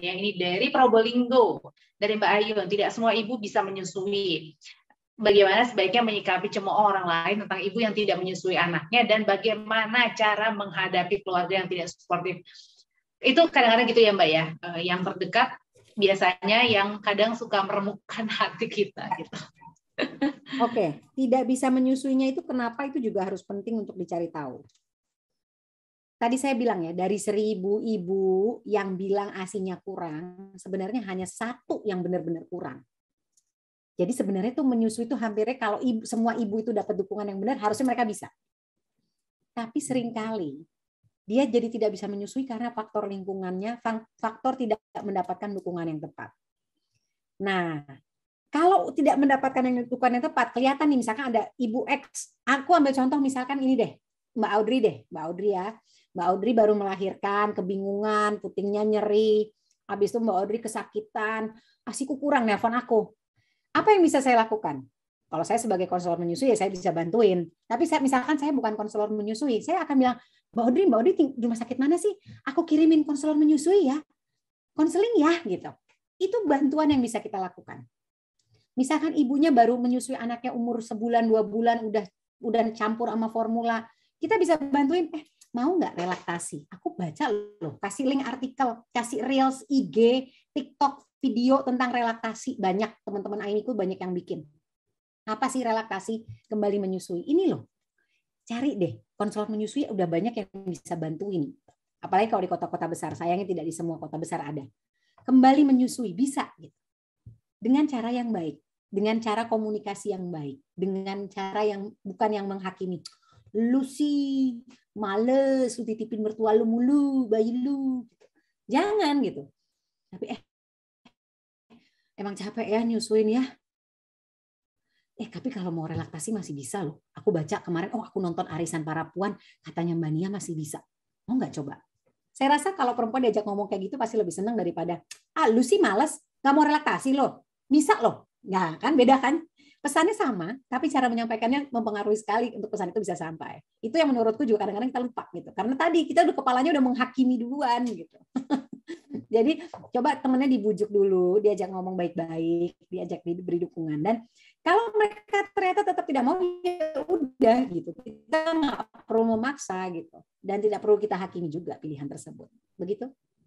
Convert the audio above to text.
yang ini dari Probolinggo dari Mbak Ayun tidak semua ibu bisa menyusui bagaimana sebaiknya menyikapi cemooh orang lain tentang ibu yang tidak menyusui anaknya dan bagaimana cara menghadapi keluarga yang tidak suportif itu kadang-kadang gitu ya Mbak ya eh, yang terdekat biasanya yang kadang suka meremukkan hati kita gitu Oke, okay. tidak bisa menyusuinya itu kenapa itu juga harus penting untuk dicari tahu tadi saya bilang ya dari seribu ibu yang bilang asinya kurang sebenarnya hanya satu yang benar-benar kurang jadi sebenarnya itu menyusui itu hampirnya kalau ibu, semua ibu itu dapat dukungan yang benar harusnya mereka bisa tapi seringkali dia jadi tidak bisa menyusui karena faktor lingkungannya faktor tidak mendapatkan dukungan yang tepat nah kalau tidak mendapatkan yang dukungan yang tepat kelihatan nih misalkan ada ibu X aku ambil contoh misalkan ini deh Mbak Audrey deh Mbak Audrey ya Mbak Audrey baru melahirkan, kebingungan, putingnya nyeri, habis itu Mbak Audrey kesakitan, asiku ah, kurang, nelpon aku. Apa yang bisa saya lakukan? Kalau saya sebagai konselor menyusui ya saya bisa bantuin. Tapi saya misalkan saya bukan konselor menyusui, saya akan bilang, "Mbak Audrey, Mbak Audrey di rumah sakit mana sih? Aku kirimin konselor menyusui ya. Konseling ya." gitu. Itu bantuan yang bisa kita lakukan. Misalkan ibunya baru menyusui anaknya umur sebulan, dua bulan, udah udah campur sama formula, kita bisa bantuin, eh mau nggak relaktasi? Aku baca loh, kasih link artikel, kasih reels IG, TikTok, video tentang relaktasi banyak teman-teman Ainiku banyak yang bikin. Apa sih relaktasi kembali menyusui? Ini loh, cari deh Konsol menyusui udah banyak yang bisa bantuin. Apalagi kalau di kota-kota besar, sayangnya tidak di semua kota besar ada. Kembali menyusui bisa gitu. Dengan cara yang baik, dengan cara komunikasi yang baik, dengan cara yang bukan yang menghakimi lu sih males lu titipin mertua lu mulu bayi lu jangan gitu tapi eh emang capek ya nyusuin ya eh tapi kalau mau relaksasi masih bisa loh. Aku baca kemarin, oh aku nonton arisan para puan, katanya Mbak Nia masih bisa. Mau nggak coba? Saya rasa kalau perempuan diajak ngomong kayak gitu pasti lebih senang daripada, ah lu sih males, nggak mau relaksasi loh. Bisa loh. Nah kan beda kan? pesannya sama, tapi cara menyampaikannya mempengaruhi sekali untuk pesan itu bisa sampai. Itu yang menurutku juga kadang-kadang kita lupa gitu. Karena tadi kita udah kepalanya udah menghakimi duluan gitu. Jadi coba temennya dibujuk dulu, diajak ngomong baik-baik, diajak diberi dukungan dan kalau mereka ternyata tetap tidak mau ya udah gitu. Kita nggak perlu memaksa gitu dan tidak perlu kita hakimi juga pilihan tersebut. Begitu?